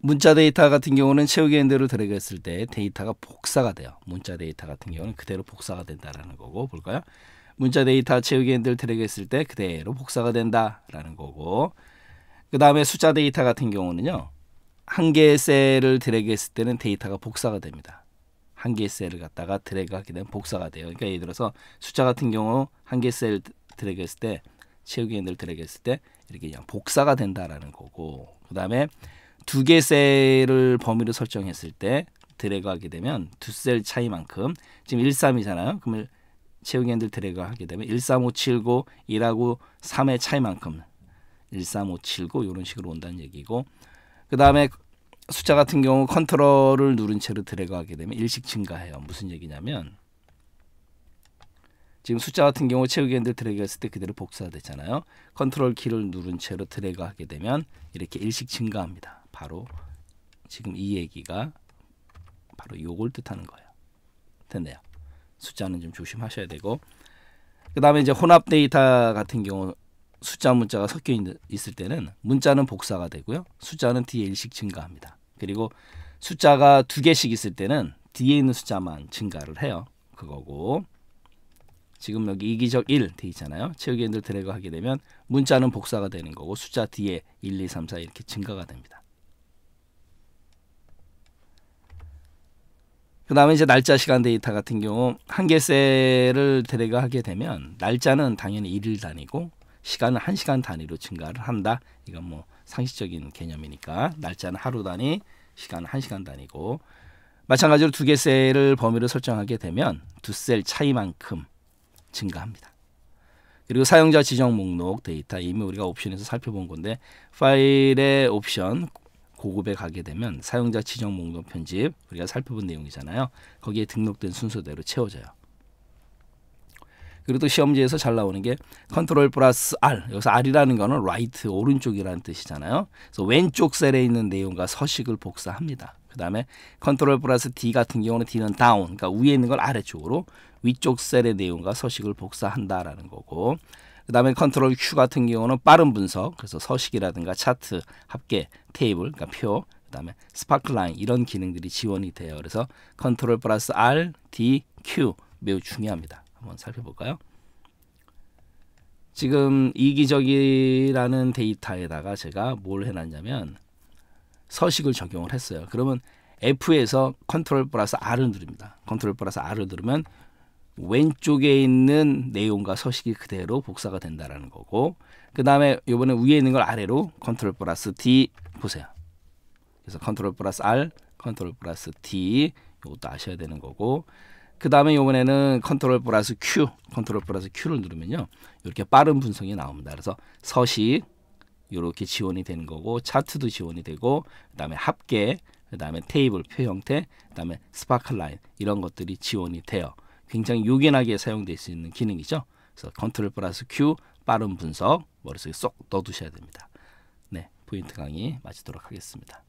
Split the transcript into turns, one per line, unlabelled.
문자 데이터 같은 경우는 채우기 엔드로 들어갔을 때 데이터가 복사가 돼요. 문자 데이터 같은 경우는 그대로 복사가 된다라는 거고 볼까요? 문자 데이터 채우기 엔드를 드래그했을 때 그대로 복사가 된다라는 거고 그 다음에 숫자 데이터 같은 경우는요 한 개의 셀을 드래그했을 때는 데이터가 복사가 됩니다. 한 개의 셀을 갖다가 드래그하게 되면 복사가 돼요. 그러니까 예를 들어서 숫자 같은 경우 한 개의 셀 드래그했을 때 채우기 엔드를 드래그했을 때 이렇게 그냥 복사가 된다라는 거고 그 다음에 두개 셀을 범위로 설정했을 때 드래그 하게 되면 두 셀 차이만큼 지금 1, 3이잖아요. 그러면 채우기 핸들 드래그 하게 되면 1, 3, 5, 7, 9, 1하고 3의 차이만큼 1, 3, 5, 7, 9 이런 식으로 온다는 얘기고 그 다음에 숫자 같은 경우 컨트롤을 누른 채로 드래그 하게 되면 일식 증가해요. 무슨 얘기냐면 지금 숫자 같은 경우 채우기 핸들 드래그 했을 때 그대로 복사됐잖아요 컨트롤 키를 누른 채로 드래그 하게 되면 이렇게 일식 증가합니다. 바로 지금 이 얘기가 바로 요걸 뜻하는 거예요. 됐네요. 숫자는 좀 조심하셔야 되고 그 다음에 이제 혼합 데이터 같은 경우 숫자 문자가 섞여 있을 때는 문자는 복사가 되고요. 숫자는 뒤에 1씩 증가합니다. 그리고 숫자가 두 개씩 있을 때는 뒤에 있는 숫자만 증가를 해요. 그거고 지금 여기 이기적 1 돼 있잖아요. 채우기 핸들 드래그 하게 되면 문자는 복사가 되는 거고 숫자 뒤에 1, 2, 3, 4 이렇게 증가가 됩니다. 그 다음에 이제 날짜 시간 데이터 같은 경우 한 개 셀을 대대가 하게 되면 날짜는 당연히 일일 단위고 시간은 한 시간 단위로 증가를 한다. 이건 뭐 상식적인 개념이니까 날짜는 하루 단위, 시간은 한 시간 단위고 마찬가지로 두 개 셀을 범위로 설정하게 되면 두 셀 차이만큼 증가합니다. 그리고 사용자 지정 목록 데이터 이미 우리가 옵션에서 살펴본 건데 파일의 옵션 고급에 가게 되면 사용자 지정 목록 편집 우리가 살펴본 내용이잖아요. 거기에 등록된 순서대로 채워져요. 그리고 또 시험지에서 잘 나오는 게 컨트롤 플러스 R 여기서 R이라는 거는 right 오른쪽이라는 뜻이잖아요. 그래서 왼쪽 셀에 있는 내용과 서식을 복사합니다. 그 다음에 컨트롤 플러스 D 같은 경우는 D는 다운 그러니까 위에 있는 걸 아래쪽으로 위쪽 셀의 내용과 서식을 복사한다라는 거고 그다음에 컨트롤 Q 같은 경우는 빠른 분석, 그래서 서식이라든가 차트, 합계, 테이블, 그러니까 표, 그다음에 스파클라인 이런 기능들이 지원이 돼요. 그래서 컨트롤 플러스 R, D, Q 매우 중요합니다. 한번 살펴볼까요? 지금 이기적이라는 데이터에다가 제가 뭘 해놨냐면 서식을 적용을 했어요. 그러면 F에서 컨트롤 플러스 R을 누릅니다. 컨트롤 플러스 R을 누르면 왼쪽에 있는 내용과 서식이 그대로 복사가 된다라는 거고 그 다음에 요번에 위에 있는 걸 아래로 컨트롤 플러스 D 보세요. 그래서 컨트롤 플러스 R, 컨트롤 플러스 D 이것도 아셔야 되는 거고 그 다음에 요번에는 컨트롤 플러스 Q, 컨트롤 플러스 Q를 누르면요. 이렇게 빠른 분석이 나옵니다. 그래서 서식 이렇게 지원이 되는 거고 차트도 지원이 되고 그 다음에 합계, 그 다음에 테이블 표 형태, 그 다음에 스파클라인 이런 것들이 지원이 돼요. 굉장히 요긴하게 사용될 수 있는 기능이죠. 그래서 컨트롤 플러스 Q 빠른 분석 머릿속에 쏙 넣어두셔야 됩니다. 네, 포인트 강의 마치도록 하겠습니다.